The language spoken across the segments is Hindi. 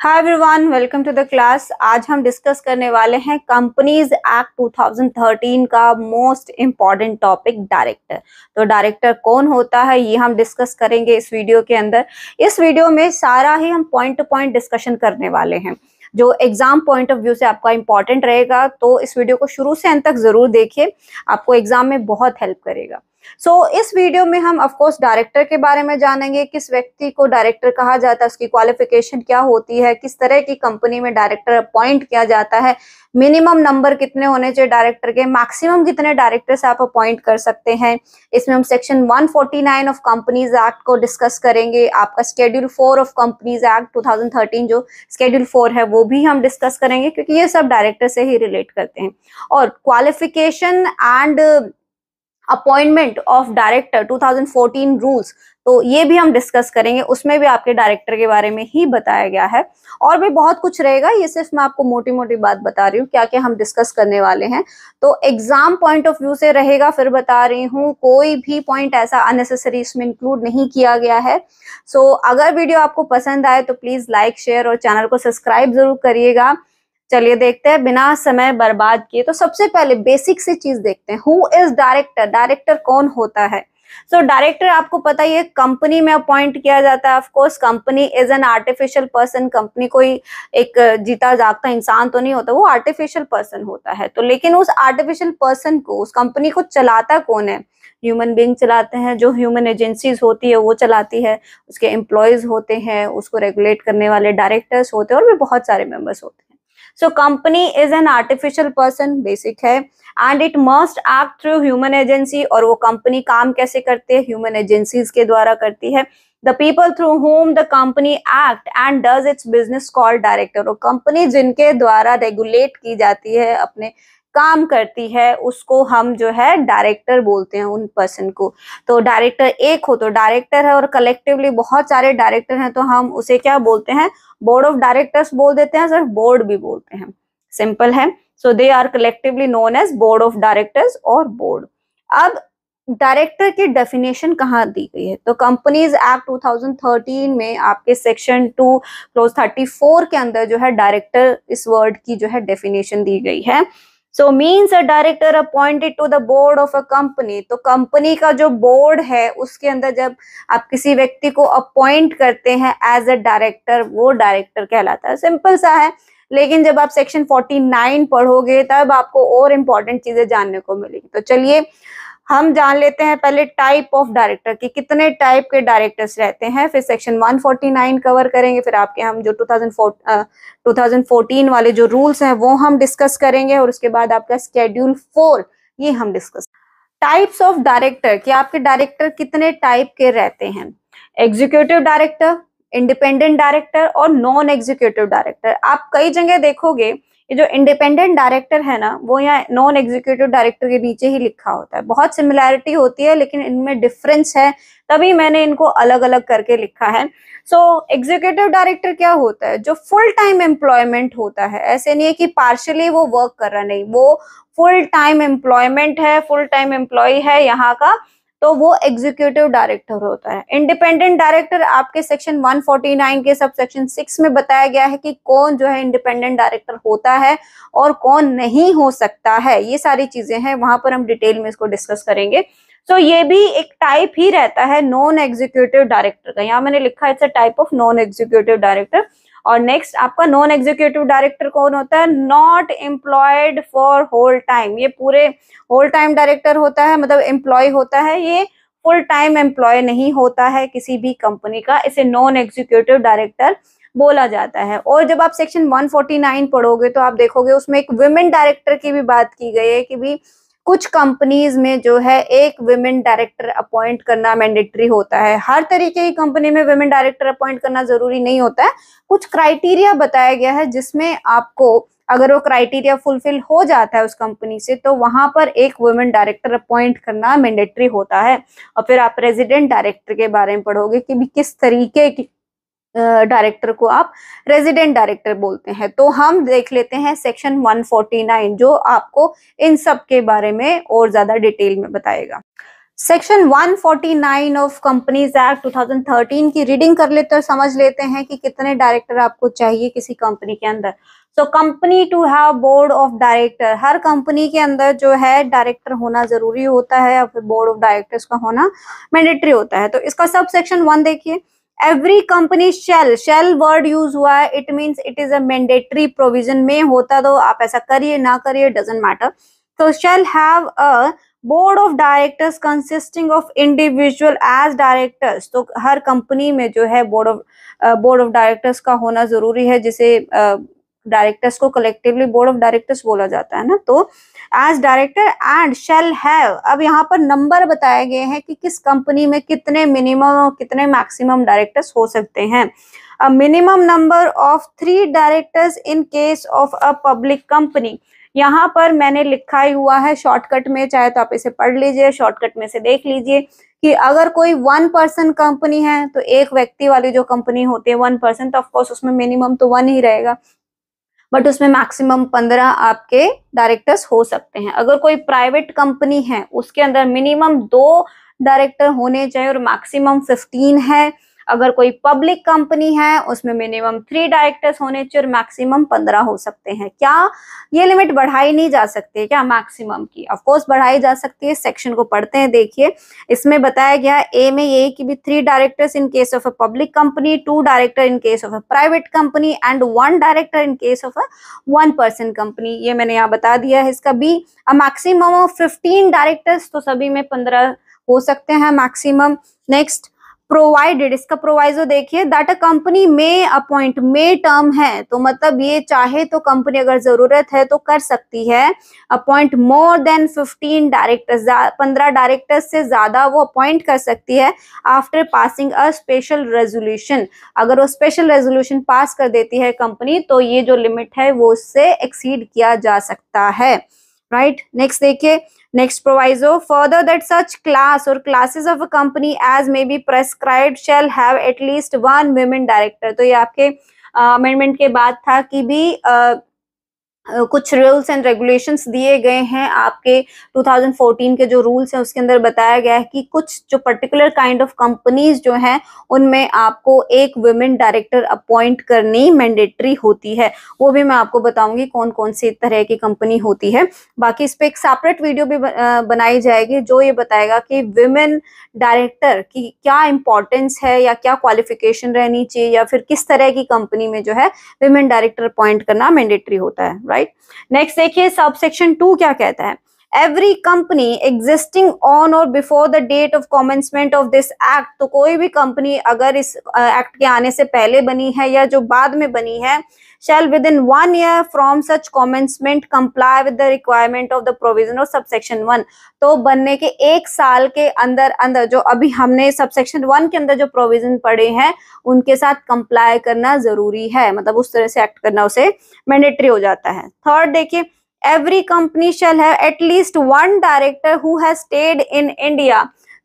Hi everyone welcome to the class आज हम डिस्कस करने वाले हैं कंपनीज एक्ट 2013 का मोस्ट इम्पॉर्टेंट टॉपिक डायरेक्टर तो डायरेक्टर कौन होता है ये हम डिस्कस करेंगे इस वीडियो के अंदर इस वीडियो में सारा ही हम पॉइंट टू पॉइंट डिस्कशन करने वाले हैं जो एग्जाम पॉइंट ऑफ व्यू से आपका इंपॉर्टेंट रहेगा तो इस वीडियो को शुरू से अंत तक जरूर देखिए आपको एग्जाम में बहुत हेल्प करेगा सो so, इस वीडियो में हम ऑफकोर्स डायरेक्टर के बारे में जानेंगे किस व्यक्ति को डायरेक्टर कहा जाता है उसकी क्वालिफिकेशन क्या होती है किस तरह की कंपनी में डायरेक्टर अपॉइंट किया जाता है मिनिमम नंबर कितने होने चाहिए डायरेक्टर के मैक्सिमम कितने डायरेक्टर्स आप अपॉइंट कर सकते हैं इसमें हम सेक्शन 149 ऑफ कंपनीज एक्ट को डिस्कस करेंगे आपका schedule four of companies act 2013 जो स्केड्यूल फोर है वो भी हम डिस्कस करेंगे क्योंकि ये सब डायरेक्टर से ही रिलेट करते हैं और qualification and appointment of director 2014 rules तो ये भी हम डिस्कस करेंगे उसमें भी आपके डायरेक्टर के बारे में ही बताया गया है और भी बहुत कुछ रहेगा ये सिर्फ मैं आपको मोटी मोटी बात बता रही हूँ क्या क्या हम डिस्कस करने वाले हैं तो एग्जाम पॉइंट ऑफ व्यू से रहेगा फिर बता रही हूँ कोई भी पॉइंट ऐसा अननेसेसरी इसमें इंक्लूड नहीं किया गया है सो so, अगर वीडियो आपको पसंद आए तो प्लीज लाइक शेयर और चैनल को सब्सक्राइब जरूर करिएगा चलिए देखते हैं बिना समय बर्बाद किए तो सबसे पहले बेसिक से चीज देखते हैं हु इज डायरेक्टर डायरेक्टर कौन होता है सो so, डायरेक्टर आपको पता ही है कंपनी में अपॉइंट किया जाता है of course company is an artificial person company कोई एक जीता जागता इंसान तो नहीं होता वो आर्टिफिशियल पर्सन होता है तो लेकिन उस आर्टिफिशियल पर्सन को उस कंपनी को चलाता कौन है ह्यूमन बींग चलाते हैं जो ह्यूमन एजेंसीज होती है वो चलाती है उसके एम्प्लॉयज होते हैं उसको रेगुलेट करने वाले डायरेक्टर्स होते हैं और भी बहुत सारे मेम्बर्स होते हैं so company is an artificial person basic है and it must act through human agency और वो कंपनी काम कैसे करती है ह्यूमन एजेंसीज के द्वारा करती है the people through whom the company act and does its business call director और कंपनी जिनके द्वारा रेगुलेट की जाती है अपने काम करती है उसको हम जो है डायरेक्टर बोलते हैं उन पर्सन को तो डायरेक्टर एक हो तो डायरेक्टर है और कलेक्टिवली बहुत सारे डायरेक्टर हैं तो हम उसे क्या बोलते हैं बोर्ड ऑफ डायरेक्टर्स बोल देते हैं सिर्फ बोर्ड भी बोलते हैं सिंपल है so they are collectively known as board of directors और बोर्ड अब डायरेक्टर की डेफिनेशन कहाँ दी गई है तो कंपनीज एक्ट 2013 में आपके सेक्शन टू क्लोज 34 के अंदर जो है डायरेक्टर इस वर्ड की जो है डेफिनेशन दी गई है so means a director appointed to the board of a company तो कंपनी का जो बोर्ड है उसके अंदर जब आप किसी व्यक्ति को अपॉइंट करते हैं एज अ डायरेक्टर वो डायरेक्टर कहलाता है सिंपल सा है लेकिन जब आप सेक्शन 49 पढ़ोगे तब आपको और इम्पोर्टेंट चीजें जानने को मिलेगी तो चलिए हम जान लेते हैं पहले टाइप ऑफ डायरेक्टर की कितने टाइप के डायरेक्टर्स रहते हैं फिर सेक्शन 149 कवर करेंगे फिर आपके हम जो 2014 2014 वाले जो रूल्स हैं वो हम डिस्कस करेंगे और उसके बाद आपका स्केड्यूल फोर ये हम डिस्कस टाइप्स ऑफ डायरेक्टर कि आपके डायरेक्टर कितने टाइप के रहते हैं एग्जीक्यूटिव डायरेक्टर इंडिपेंडेंट डायरेक्टर और नॉन एग्जीक्यूटिव डायरेक्टर आप कई जगह देखोगे कि जो इंडिपेंडेंट डायरेक्टर है ना वो यहाँ नॉन एग्जीक्यूटिव डायरेक्टर के नीचे ही लिखा होता है बहुत सिमिलैरिटी होती है लेकिन इनमें डिफरेंस है तभी मैंने इनको अलग अलग करके लिखा है सो एग्जीक्यूटिव डायरेक्टर क्या होता है जो फुल टाइम एम्प्लॉयमेंट होता है ऐसे नहीं है कि पार्शली वो वर्क कर रहा नहीं वो फुल टाइम एम्प्लॉयमेंट है फुल टाइम एम्प्लॉय है यहाँ का तो वो एग्जीक्यूटिव डायरेक्टर होता है इंडिपेंडेंट डायरेक्टर आपके सेक्शन 149 के सब सेक्शन सिक्स में बताया गया है कि कौन जो है इंडिपेंडेंट डायरेक्टर होता है और कौन नहीं हो सकता है ये सारी चीजें हैं वहां पर हम डिटेल में इसको डिस्कस करेंगे सो so, ये भी एक टाइप ही रहता है नॉन एग्जीक्यूटिव डायरेक्टर का यहाँ मैंने लिखा है it's a type of non executive director और नेक्स्ट आपका नॉन एग्जीक्यूटिव डायरेक्टर कौन होता है not employed for whole time ये पूरे होल टाइम डायरेक्टर होता है मतलब एम्प्लॉय होता है ये फुल टाइम एम्प्लॉय नहीं होता है किसी भी कंपनी का इसे नॉन एग्जीक्यूटिव डायरेक्टर बोला जाता है और जब आप सेक्शन 149 पढ़ोगे तो आप देखोगे उसमें एक वुमेन डायरेक्टर की भी बात की गई है कि भी कुछ कंपनीज में जो है एक विमेन डायरेक्टर अपॉइंट करना मैंडेटरी होता है हर तरीके की कंपनी में विमेन डायरेक्टर अपॉइंट करना जरूरी नहीं होता है कुछ क्राइटेरिया बताया गया है जिसमें आपको अगर वो क्राइटेरिया फुलफिल हो जाता है उस कंपनी से तो वहां पर एक वुमेन डायरेक्टर अपॉइंट करना मैंडेटरी होता है और फिर आप प्रेसिडेंट डायरेक्टर के बारे में पढ़ोगे कि भी किस तरीके की डायरेक्टर को आप रेजिडेंट डायरेक्टर बोलते हैं तो हम देख लेते हैं सेक्शन 149 जो आपको इन सब के बारे में और ज्यादा डिटेल में बताएगा सेक्शन 149 ऑफ कंपनीज एक्ट 2013 की रीडिंग कर लेते हैं समझ लेते हैं कि कितने डायरेक्टर आपको चाहिए किसी कंपनी के अंदर so company to have board of director हर कंपनी के अंदर जो है डायरेक्टर होना जरूरी होता है या फिर बोर्ड ऑफ डायरेक्टर्स का होना मैंडेटरी होता है तो इसका सब सेक्शन वन देखिए every company shall shall word use हुआ है it means it is a mandatory provision में होता तो आप ऐसा करिए ना करिए डजेंट मैटर तो shall have a board of directors consisting of individual as directors तो हर कंपनी में जो है board of board of directors का होना जरूरी है जिसे uh, डायरेक्टर्स को कलेक्टिवली बोर्ड ऑफ डायरेक्टर्स बोला जाता है ना तो as director and shall have अब यहाँ पर नंबर बताए गए हैं कि किस कंपनी में कितने मिनिमम और कितने मैक्सिमम डायरेक्टर्स हो सकते हैं minimum number of three directors directors in case of a public यहाँ पर मैंने लिखा ही हुआ है शॉर्टकट में चाहे तो आप इसे पढ़ लीजिए शॉर्टकट में से देख लीजिए कि अगर कोई वन पर्सन कंपनी है तो एक व्यक्ति वाली जो कंपनी होती है वन पर्सन तो ऑफकोर्स उसमें मिनिमम तो वन ही रहेगा बट उसमें मैक्सिमम पंद्रह आपके डायरेक्टर्स हो सकते हैं अगर कोई प्राइवेट कंपनी है उसके अंदर मिनिमम दो डायरेक्टर होने चाहिए और मैक्सिमम फिफ्टीन है अगर कोई पब्लिक कंपनी है उसमें मिनिमम थ्री डायरेक्टर्स होने चाहिए और मैक्सिमम पंद्रह हो सकते हैं क्या ये लिमिट बढ़ाई नहीं जा सकती क्या मैक्सिमम की ऑफकोर्स बढ़ाई जा सकती है सेक्शन को पढ़ते हैं देखिए इसमें बताया गया ए में यही कि भी three directors in case of a public company two director in case of a private company and one director in case of a one person company ये मैंने यहाँ बता दिया है इसका be a maximum of fifteen directors तो सभी में पंद्रह हो सकते हैं मैक्सिमम नेक्स्ट प्रोवाइडेड इसका प्रोवाइजो देखिए that a company may appoint may term है तो मतलब ये चाहे तो कंपनी अगर जरूरत है तो कर सकती है appoint more than fifteen directors पंद्रह डायरेक्टर्स से ज्यादा वो अपॉइंट कर सकती है after passing a special resolution अगर वो स्पेशल रेजोल्यूशन पास कर देती है कंपनी तो ये जो लिमिट है वो उससे एक्सीड किया जा सकता है राइट नेक्स्ट देखिए next proviso further that such class or classes of a company as may be prescribe shall have at least one women director तो ये आपके अमेंडमेंट uh, के बाद था कि भी uh, कुछ रूल्स एंड रेगुलेशंस दिए गए हैं आपके 2014 के जो रूल्स हैं उसके अंदर बताया गया है कि कुछ जो पर्टिकुलर काइंड ऑफ कंपनीज जो हैं उनमें आपको एक वुमेन डायरेक्टर अपॉइंट करनी मैंडेटरी होती है वो भी मैं आपको बताऊंगी कौन कौन सी तरह की कंपनी होती है बाकी इस पर एक सेपरेट वीडियो भी बनाई जाएगी जो ये बताएगा कि वुमेन डायरेक्टर की क्या इंपॉर्टेंस है या क्या क्वालिफिकेशन रहनी चाहिए या फिर किस तरह की कंपनी में जो है वुमेन डायरेक्टर अपॉइंट करना मैंडेटरी होता है राइट राइट नेक्स्ट देखिए सबसेक्शन टू क्या कहता है every company existing on or before the date of commencement of this act तो कोई भी कंपनी अगर इस एक्ट के आने से पहले बनी है या जो बाद में बनी है within one year from such commencement comply with the requirement of the provision of subsection one तो बनने के एक साल के अंदर अंदर जो अभी हमने सबसेक्शन वन के अंदर जो प्रोविजन पड़े हैं उनके साथ कंप्लाई करना जरूरी है मतलब उस तरह से एक्ट करना उसे मैंडेटरी हो जाता है थर्ड देखिए every company shall have at least one director who has stayed in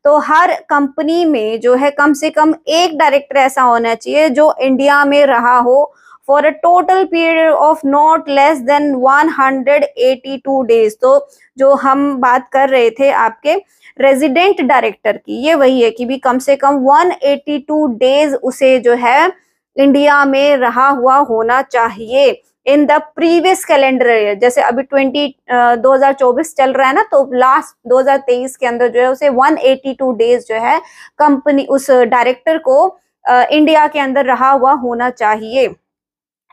तो हर कंपनी में जो है कम से कम एक डायरेक्टर ऐसा होना चाहिए जो इंडिया में रहा हो for a total period of not less than 182 days तो जो हम बात कर रहे थे आपके रेजिडेंट डायरेक्टर की ये वही है कि भी कम से कम 182 डेज उसे जो है इंडिया में रहा हुआ होना चाहिए in the previous calendar year जैसे अभी ट्वेंटी दो हजार चौबीस चल रहा है ना तो लास्ट दो हजार तेईस के अंदर जो है उसे 182 डेज जो है कंपनी उस डायरेक्टर को uh, इंडिया के अंदर रहा हुआ होना चाहिए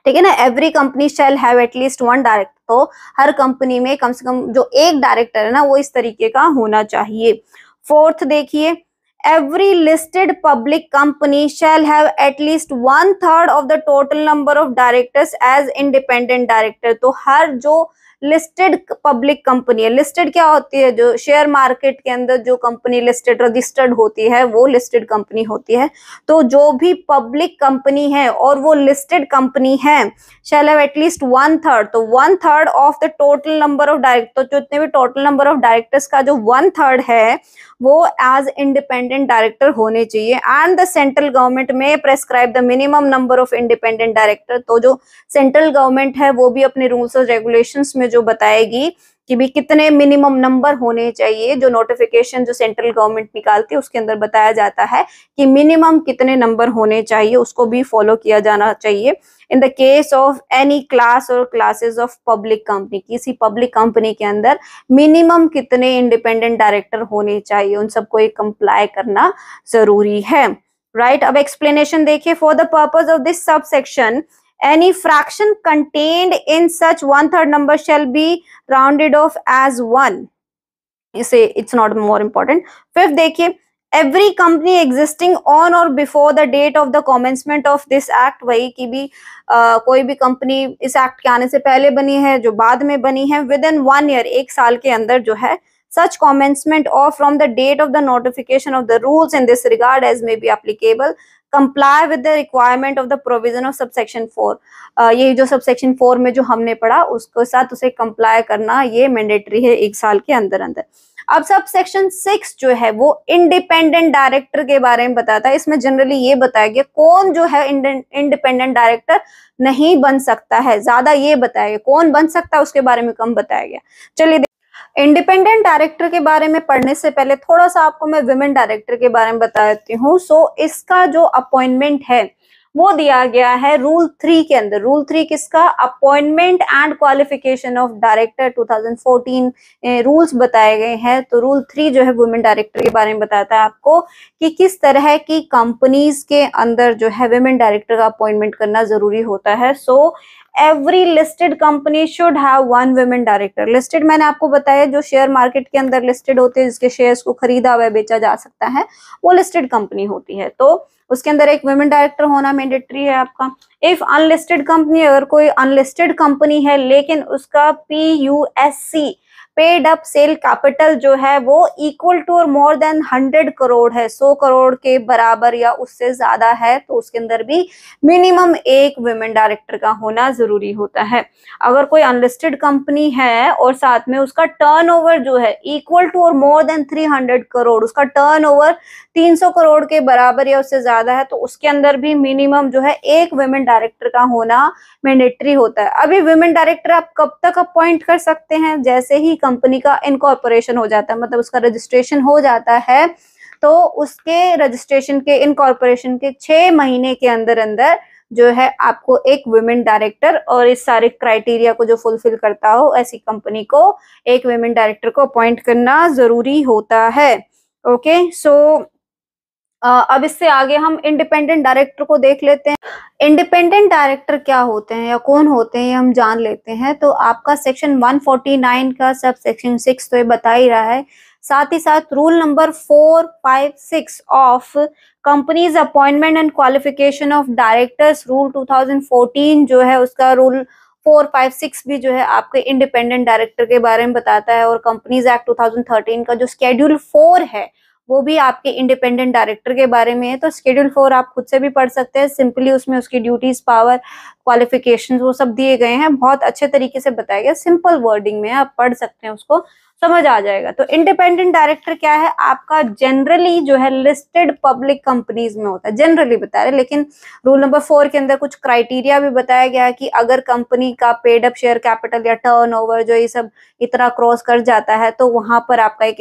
ठीक है ना every company shall have at least one director तो हर कंपनी में कम से कम जो एक डायरेक्टर है ना वो इस तरीके का होना चाहिए फोर्थ देखिए every listed public company shall have at least one third of the total number of directors as independent director So, हर जो लिस्टेड पब्लिक कंपनी है लिस्टेड क्या होती है जो शेयर मार्केट के अंदर जो कंपनी लिस्टेड रजिस्टर्ड होती है वो लिस्टेड कंपनी होती है तो जो भी पब्लिक कंपनी है और वो लिस्टेड कंपनी है shall have at least one third तो one third of the total number of direct तो जितने भी टोटल नंबर ऑफ डायरेक्टर्स का जो वन थर्ड है वो एज इंडिपेंडेंट डायरेक्टर होने चाहिए एंड द सेंट्रल गवर्नमेंट में prescribe the minimum number of independent director तो जो सेंट्रल गवर्नमेंट है वो भी अपने रूल्स और रेगुलेशंस में जो बताएगी कि भी कितने मिनिमम नंबर होने चाहिए जो नोटिफिकेशन जो सेंट्रल गवर्नमेंट निकालती है उसके अंदर बताया जाता है कि मिनिमम कितने नंबर होने चाहिए उसको भी फॉलो किया जाना चाहिए in the case of any class or classes of public company किसी पब्लिक कंपनी के अंदर मिनिमम कितने इंडिपेंडेंट डायरेक्टर होने चाहिए उन सबको ये कंप्लाई करना जरूरी है राइट right? अब एक्सप्लेनेशन देखिए for the purpose of this sub section any fraction contained in such one third number shall be rounded off as one इसे it's not more important fifth देखिए every company existing on or before the date of the commencement of this act वही की भी आ, कोई भी कंपनी इस एक्ट के आने से पहले बनी है जो बाद में बनी है विद इन वन ईयर एक साल के अंदर जो है such commencement or from the date of the notification of the rules in this regard as may be applicable comply with the requirement of the provision of subsection four ये जो सबसेक्शन फोर में जो हमने पढ़ा उसके साथ उसे कंप्लाई करना ये मैंडेटरी है एक साल के अंदर अंदर अब सबसेक्शन सिक्स जो है वो इंडिपेंडेंट डायरेक्टर के बारे में बताता है इसमें जनरली ये बताया गया कौन जो है इंडिपेंडेंट डायरेक्टर नहीं बन सकता है ज्यादा ये बताया गया कौन बन सकता है उसके बारे में कम बताया गया चलिए इंडिपेंडेंट डायरेक्टर के बारे में पढ़ने से पहले थोड़ा सा आपको मैं विमेन डायरेक्टर के बारे में बता देती हूँ सो so, इसका जो अपॉइंटमेंट है वो दिया गया है रूल थ्री के अंदर रूल थ्री किसका appointment and qualification of director 2014 rules बताए गए हैं तो रूल थ्री जो है वुमेन डायरेक्टर के बारे में बताता है आपको कि किस तरह की कंपनीज के अंदर जो है वुमेन डायरेक्टर का अपॉइंटमेंट करना जरूरी होता है so so, every listed company should have one women director listed मैंने आपको बताया जो शेयर मार्केट के अंदर लिस्टेड होते हैं जिसके शेयर्स को खरीदा हुआ बेचा जा सकता है वो लिस्टेड कंपनी होती है तो उसके अंदर एक वुमेन डायरेक्टर होना मैंडेटरी है आपका इफ अनलिस्टेड कंपनी अगर कोई अनलिस्टेड कंपनी है लेकिन उसका P U S C paid up sale capital जो है वो इक्वल टू और मोर देन हंड्रेड करोड़ है सौ करोड़ के बराबर या उससे ज्यादा है तो उसके अंदर भी मिनिमम एक वुमेन डायरेक्टर का होना जरूरी होता है अगर कोई अनलिस्टेड कंपनी है और साथ में उसका टर्नओवर जो है इक्वल टू और मोर देन 300 करोड़ उसका टर्नओवर 300 करोड़ के बराबर या उससे ज्यादा है तो उसके अंदर भी मिनिमम जो है एक वुमेन डायरेक्टर का होना मैंडेटरी होता है अभी वुमेन डायरेक्टर आप कब तक अपॉइंट कर सकते हैं जैसे ही कंपनी का इनकॉर्पोरेशन हो जाता है मतलब उसका रजिस्ट्रेशन हो जाता है तो उसके रजिस्ट्रेशन के इनकॉर्पोरेशन के छः महीने के अंदर अंदर जो है आपको एक वुमेन डायरेक्टर और इस सारे क्राइटेरिया को जो फुलफिल करता हो ऐसी कंपनी को एक वुमेन डायरेक्टर को अपॉइंट करना ज़रूरी होता है ओके सो so, अब इससे आगे हम इंडिपेंडेंट डायरेक्टर को देख लेते हैं इंडिपेंडेंट डायरेक्टर क्या होते हैं या कौन होते हैं ये हम जान लेते हैं तो आपका सेक्शन 149 का सब सेक्शन सिक्स तो ये बता ही रहा है साथ ही साथ rule number four five six of companies appointment and qualification of directors rule 2014 जो है उसका रूल फोर फाइव सिक्स भी जो है आपके इंडिपेंडेंट डायरेक्टर के बारे में बताता है और कंपनीज एक्ट 2013 का जो स्केड्यूल फोर है वो भी आपके इंडिपेंडेंट डायरेक्टर के बारे में है तो स्केड्यूल फोर आप खुद से भी पढ़ सकते हैं सिंपली उसमें उसकी ड्यूटीज पावर क्वालिफिकेशन वो सब दिए गए हैं बहुत अच्छे तरीके से बताया गया सिंपल वर्डिंग में आप पढ़ सकते हैं उसको समझ आ जाएगा तो इंडिपेंडेंट डायरेक्टर क्या है आपका जनरली जो है लिस्टेड पब्लिक कंपनीज में होता है जनरली बता रहे लेकिन रूल नंबर फोर के अंदर कुछ क्राइटेरिया भी बताया गया है कि अगर कंपनी का पेड अप शेयर कैपिटल या टर्नओवर जो ये सब इतना क्रॉस कर जाता है तो वहां पर आपका एक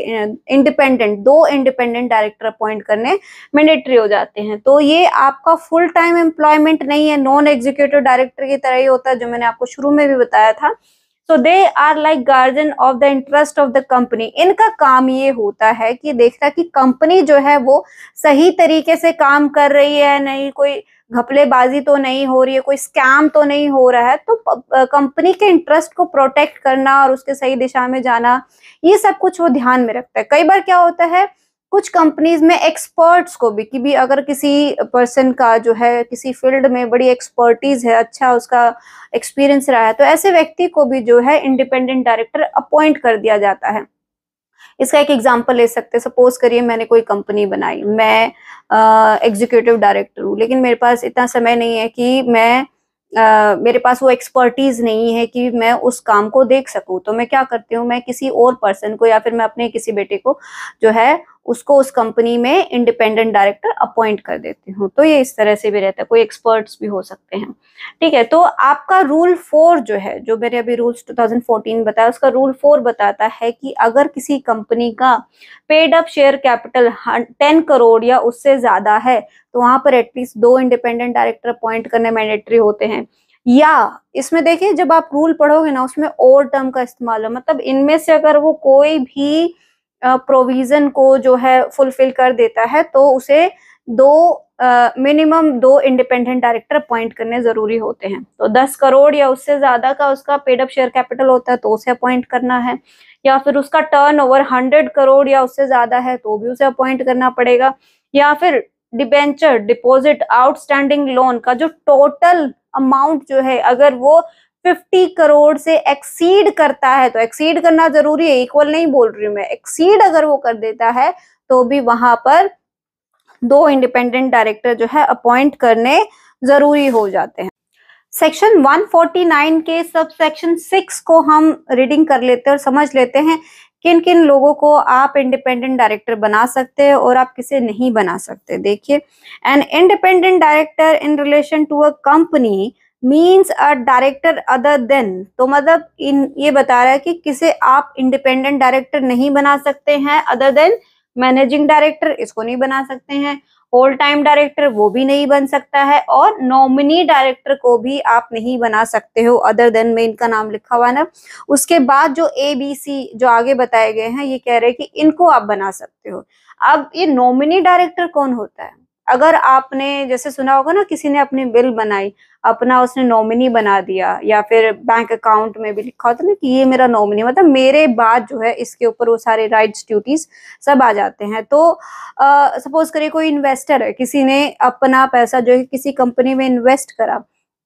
इंडिपेंडेंट दो इंडिपेंडेंट डायरेक्टर अपॉइंट करने मैंडेटरी हो जाते हैं तो ये आपका फुल टाइम एम्प्लॉयमेंट नहीं है नॉन एग्जीक्यूटिव डायरेक्टर की तरह ही होता है जो मैंने आपको शुरू में भी बताया था so they are like guardian of the interest of the company इनका काम ये होता है कि देखना कि कंपनी जो है वो सही तरीके से काम कर रही है नहीं कोई घपलेबाजी तो नहीं हो रही है कोई स्कैम तो नहीं हो रहा है तो कंपनी के इंटरेस्ट को प्रोटेक्ट करना और उसके सही दिशा में जाना ये सब कुछ वो ध्यान में रखता है कई बार क्या होता है कुछ कंपनीज में एक्सपर्ट्स को भी कि भी अगर किसी पर्सन का जो है किसी फील्ड में बड़ी एक्सपर्टीज है अच्छा उसका एक्सपीरियंस रहा है तो ऐसे व्यक्ति को भी जो है इंडिपेंडेंट डायरेक्टर अपॉइंट कर दिया जाता है इसका एक एग्जाम्पल ले सकते हैं सपोज करिए मैंने कोई कंपनी बनाई मैं एग्जीक्यूटिव डायरेक्टर हूँ लेकिन मेरे पास इतना समय नहीं है कि मैं Uh, मेरे पास वो एक्सपर्टीज नहीं है कि मैं उस काम को देख सकूं तो मैं क्या करती हूँ मैं किसी और पर्सन को या फिर मैं अपने किसी बेटे को जो है उसको उस कंपनी में इंडिपेंडेंट डायरेक्टर अपॉइंट कर देती हूँ तो ये इस तरह से भी रहता है कोई एक्सपर्ट्स भी हो सकते हैं ठीक है तो आपका रूल फोर जो है जो मेरे अभी रूल्स 2014 बताया उसका रूल फोर बताता है कि अगर किसी कंपनी का paid up share capital ten crore या उससे ज़्यादा है तो वहां पर एटलीस्ट दो इंडिपेंडेंट डायरेक्टर अपॉइंट करने मैंडेटरी होते हैं या इसमें देखिए जब आप रूल पढ़ोगे ना उसमें ओवर टर्म का इस्तेमाल हो मतलब इनमें से अगर वो कोई भी प्रोविजन को जो है फुलफिल कर देता है तो उसे दो मिनिमम दो इंडिपेंडेंट डायरेक्टर अपॉइंट करने जरूरी होते हैं तो दस करोड़ या उससे ज्यादा का उसका पेडअप शेयर कैपिटल होता है तो उसे अपॉइंट करना है या फिर उसका टर्न ओवर हंड्रेड करोड़ या उससे ज्यादा है तो भी उसे अपॉइंट करना पड़ेगा या फिर डिबेंचर डिपॉजिट आउटस्टैंडिंग लोन का जो टोटल अमाउंट जो है अगर वो 50 करोड़ से एक्सीड करता है तो एक्सीड करना जरूरी है इक्वल नहीं बोल रही मैं एक्सीड अगर वो कर देता है तो भी वहां पर दो इंडिपेंडेंट डायरेक्टर जो है अपॉइंट करने जरूरी हो जाते हैं सेक्शन 149 के सब सेक्शन सिक्स को हम रीडिंग कर लेते हैं और समझ लेते हैं किन किन लोगों को आप इंडिपेंडेंट डायरेक्टर बना सकते हैं और आप किसे नहीं बना सकते देखिए an independent director in relation to a company means a director other than तो मतलब इन ये बता रहा है कि किसे आप इंडिपेंडेंट डायरेक्टर नहीं बना सकते हैं अदर देन मैनेजिंग डायरेक्टर इसको नहीं बना सकते हैं होल टाइम डायरेक्टर वो भी नहीं बन सकता है और नॉमिनी डायरेक्टर को भी आप नहीं बना सकते हो अदर देन में इनका नाम लिखा हुआ ना उसके बाद जो ए बी सी जो आगे बताए गए हैं ये कह रहे हैं कि इनको आप बना सकते हो अब ये नॉमिनी डायरेक्टर कौन होता है अगर आपने जैसे सुना होगा ना किसी ने अपनी बिल बनाई अपना उसने नॉमिनी बना दिया या फिर बैंक अकाउंट में भी लिखा होता ना कि ये मेरा नॉमिनी मतलब मेरे बाद जो है इसके ऊपर वो सारे राइट्स ड्यूटीज सब आ जाते हैं तो सपोज करिए कोई इन्वेस्टर है किसी ने अपना पैसा जो है किसी कंपनी में इन्वेस्ट करा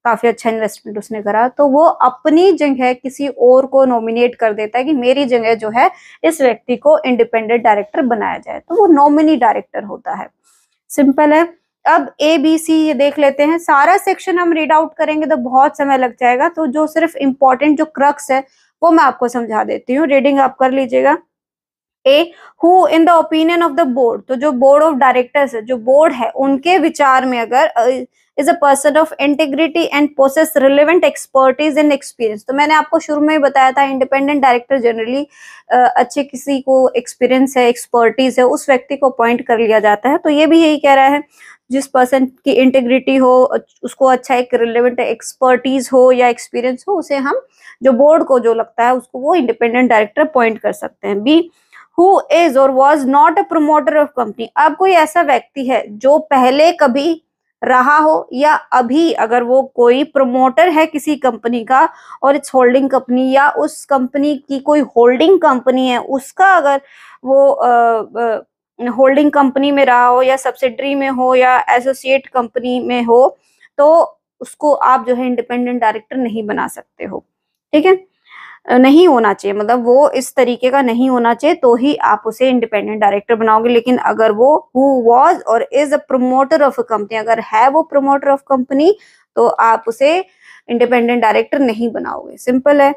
काफी अच्छा इन्वेस्टमेंट उसने करा तो वो अपनी जगह किसी और को नॉमिनेट कर देता है कि मेरी जगह जो है इस व्यक्ति को इंडिपेंडेंट डायरेक्टर बनाया जाए तो वो नॉमिनी डायरेक्टर होता है सिंपल है अब ए बी सी ये देख लेते हैं सारा सेक्शन हम रीड आउट करेंगे तो बहुत समय लग जाएगा तो जो सिर्फ इम्पोर्टेंट जो क्रक्स है वो मैं आपको समझा देती हूँ रीडिंग आप कर लीजिएगा A who in the opinion of the board तो जो बोर्ड ऑफ डायरेक्टर्स है जो बोर्ड है उनके विचार में अगर is a person of integrity and process relevant expertise and experience तो मैंने आपको शुरू में ही बताया था इंडिपेंडेंट डायरेक्टर जनरली अच्छे किसी को एक्सपीरियंस है एक्सपर्टीज है उस व्यक्ति को अपॉइंट कर लिया जाता है तो ये भी यही कह रहा है जिस पर्सन की इंटीग्रिटी हो उसको अच्छा एक रिलेवेंट एक्सपर्टीज हो या एक्सपीरियंस हो उसे हम जो बोर्ड को जो लगता है उसको वो इंडिपेंडेंट डायरेक्टर अपॉइंट कर सकते हैं B who is or was not a promoter of company अब कोई ऐसा व्यक्ति है जो पहले कभी रहा हो या अभी अगर वो कोई प्रोमोटर है किसी कंपनी का और इट्स होल्डिंग कंपनी या उस कंपनी की कोई होल्डिंग कंपनी है उसका अगर वो होल्डिंग uh, कंपनी uh, में रहा हो या सब्सिडरी में हो या एसोसिएट कंपनी में हो तो उसको आप जो है इंडिपेंडेंट डायरेक्टर नहीं बना सकते हो ठीक है नहीं होना चाहिए मतलब वो इस तरीके का नहीं होना चाहिए तो ही आप उसे इंडिपेंडेंट डायरेक्टर बनाओगे लेकिन अगर वो who was or is a promoter of a company अगर है वो प्रोमोटर ऑफ कंपनी तो आप उसे इंडिपेंडेंट डायरेक्टर नहीं बनाओगे सिंपल है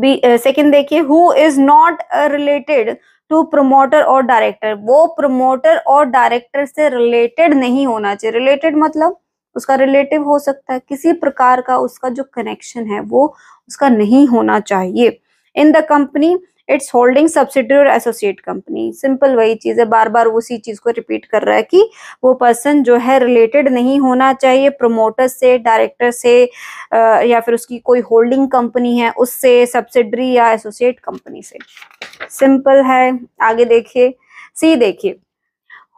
बी सेकेंड देखिए who is not related to promoter or director वो प्रोमोटर और डायरेक्टर से रिलेटेड नहीं होना चाहिए रिलेटेड मतलब उसका रिलेटिव हो सकता है किसी प्रकार का उसका जो कनेक्शन है वो उसका नहीं होना चाहिए in the company its holding subsidiary or associate company simple वही चीज है बार बार उसी चीज को रिपीट कर रहा है कि वो पर्सन जो है रिलेटेड नहीं होना चाहिए प्रमोटर से डायरेक्टर से या फिर उसकी कोई होल्डिंग कंपनी है उससे सब्सिडरी या एसोसिएट कंपनी से सिंपल है आगे देखिए सी देखिए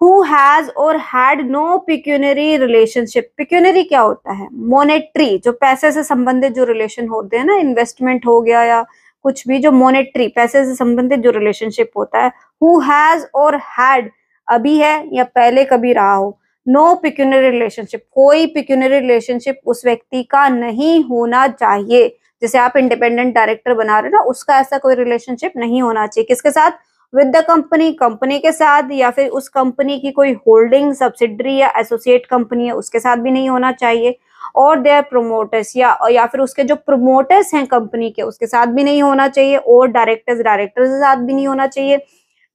who has or had no pecuniary relationship pecuniary क्या होता है मोनेट्री जो पैसे से संबंधित जो रिलेशन होते हैं ना इन्वेस्टमेंट हो गया या कुछ भी जो मोनेट्री पैसे से संबंधित जो रिलेशनशिप होता है हु हैज और हैड अभी है या पहले कभी रहा हो नो पिक्यूनरी रिलेशनशिप कोई पिक्यूनरी रिलेशनशिप उस व्यक्ति का नहीं होना चाहिए जैसे आप इंडिपेंडेंट डायरेक्टर बना रहे हो ना उसका ऐसा कोई रिलेशनशिप नहीं होना चाहिए किसके साथ विद द कंपनी कंपनी के साथ या फिर उस कंपनी की कोई होल्डिंग सब्सिडरी या एसोसिएट कंपनी है उसके साथ भी नहीं होना चाहिए और देयर प्रोमोटर्स या या फिर उसके जो प्रोमोटर्स हैं कंपनी के उसके साथ भी नहीं होना चाहिए और डायरेक्टर्स डायरेक्टर्स के साथ भी नहीं होना चाहिए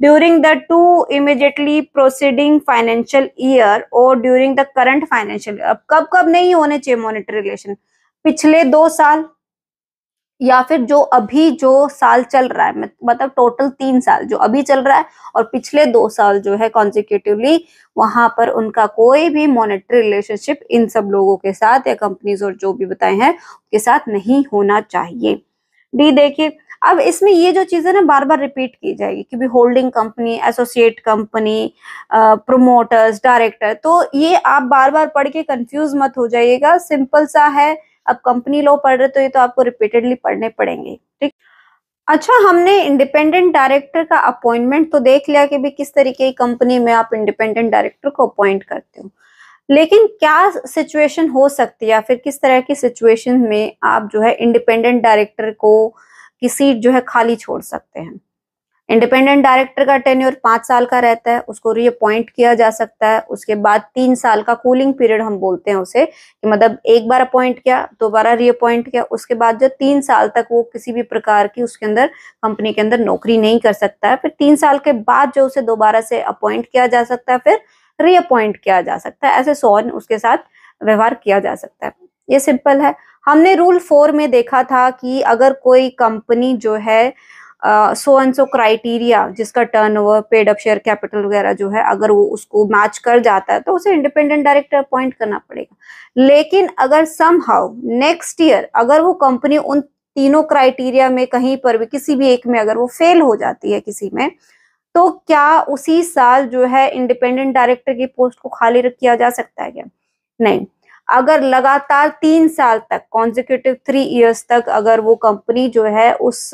during the two immediately proceeding financial year और during the current financial year अब कब कब नहीं होने चाहिए मॉनिटरी रिलेशन पिछले दो साल या फिर जो अभी जो साल चल रहा है मतलब टोटल तीन साल जो अभी चल रहा है और पिछले दो साल जो है कॉन्जिक्यूटिवली वहां पर उनका कोई भी मॉनेटरी रिलेशनशिप इन सब लोगों के साथ या कंपनीज और जो भी बताए हैं के साथ नहीं होना चाहिए डी देखिए अब इसमें ये जो चीज़ें ना बार बार रिपीट की जाएगी कि भी holding company associate company promoters director तो ये आप बार बार पढ़ के कंफ्यूज मत हो जाइएगा सिंपल सा है अब कंपनी लॉ पढ़ रहे तो ये तो आपको रिपीटेडली पढ़ने पड़ेंगे ठीक अच्छा हमने इंडिपेंडेंट डायरेक्टर का अपॉइंटमेंट तो देख लिया कि भी किस तरीके की कंपनी में आप इंडिपेंडेंट डायरेक्टर को अपॉइंट करते हो लेकिन क्या सिचुएशन हो सकती है या फिर किस तरह की सिचुएशन में आप जो है इंडिपेंडेंट डायरेक्टर को की सीट जो है खाली छोड़ सकते हैं इंडिपेंडेंट डायरेक्टर का टेन्यूर पांच साल का रहता है उसको रीअपॉइंट किया जा सकता है उसके बाद तीन साल का कूलिंग पीरियड हम बोलते हैं उसे कि मतलब एक बार अपॉइंट किया दोबारा रीअपॉइंट किया उसके बाद जो तीन साल तक वो किसी भी प्रकार की उसके अंदर कंपनी के अंदर नौकरी नहीं कर सकता है फिर तीन साल के बाद जो उसे दोबारा से अपॉइंट किया जा सकता है फिर रीअपॉइंट किया जा सकता है ऐसे सोन उसके साथ व्यवहार किया जा सकता है ये सिंपल है हमने रूल फोर में देखा था कि अगर कोई कंपनी जो है सो एंड सो क्राइटेरिया जिसका turnover paid up share capital वगैरह जो है अगर वो उसको मैच कर जाता है तो उसे इंडिपेंडेंट डायरेक्टर अपॉइंट करना पड़ेगा लेकिन अगर सम हाउ नेक्स्ट ईयर अगर वो कंपनी उन तीनों क्राइटेरिया में कहीं पर भी किसी भी एक में अगर वो फेल हो जाती है किसी में तो क्या उसी साल जो है इंडिपेंडेंट डायरेक्टर की पोस्ट को खाली किया जा सकता है क्या नहीं अगर लगातार तीन साल तक कॉन्जिक्यूटिव थ्री इयर्स तक अगर वो कंपनी जो है उस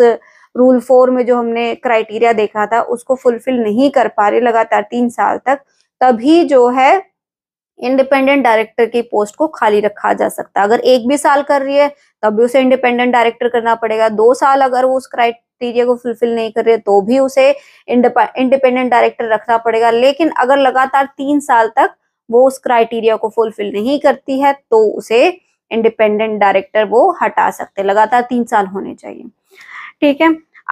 रूल फोर में जो हमने क्राइटेरिया देखा था उसको फुलफिल नहीं कर पा रहे लगातार तीन साल तक तभी जो है इंडिपेंडेंट डायरेक्टर की पोस्ट को खाली रखा जा सकता है अगर एक भी साल कर रही है तब भी उसे इंडिपेंडेंट डायरेक्टर करना पड़ेगा दो साल अगर वो उस क्राइटेरिया को फुलफिल नहीं कर रही है तो भी उसे इंडिपेंडेंट डायरेक्टर रखना पड़ेगा लेकिन अगर लगातार तीन साल तक वो उस क्राइटेरिया को फुलफिल नहीं करती है तो उसे इंडिपेंडेंट डायरेक्टर वो हटा सकते लगातार तीन साल होने चाहिए ठीक है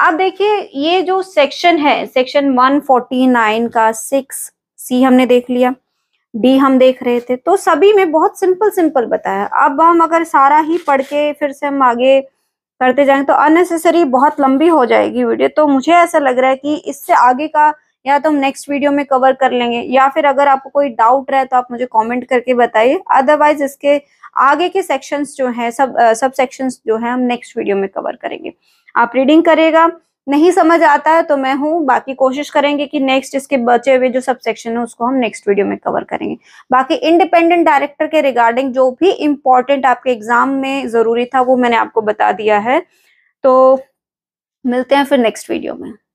अब देखिए ये जो सेक्शन है सेक्शन 149 का सिक्स सी हमने देख लिया डी हम देख रहे थे तो सभी में बहुत सिंपल सिंपल बताया अब हम अगर सारा ही पढ़ के फिर से हम आगे करते जाएंगे तो अननेसेसरी बहुत लंबी हो जाएगी वीडियो तो मुझे ऐसा लग रहा है कि इससे आगे का या तो हम नेक्स्ट वीडियो में कवर कर लेंगे या फिर अगर आपको कोई डाउट रहे तो आप मुझे कमेंट करके बताइए अदरवाइज इसके आगे के सेक्शंस जो हैं सब सब सेक्शंस जो हैं हम नेक्स्ट वीडियो में कवर करेंगे आप रीडिंग करेगा नहीं समझ आता है तो मैं हूँ बाकी कोशिश करेंगे कि नेक्स्ट इसके बचे हुए जो सब सेक्शन है उसको हम नेक्स्ट वीडियो में कवर करेंगे बाकी इंडिपेंडेंट डायरेक्टर के रिगार्डिंग जो भी इम्पोर्टेंट आपके एग्जाम में जरूरी था वो मैंने आपको बता दिया है तो मिलते हैं फिर नेक्स्ट वीडियो में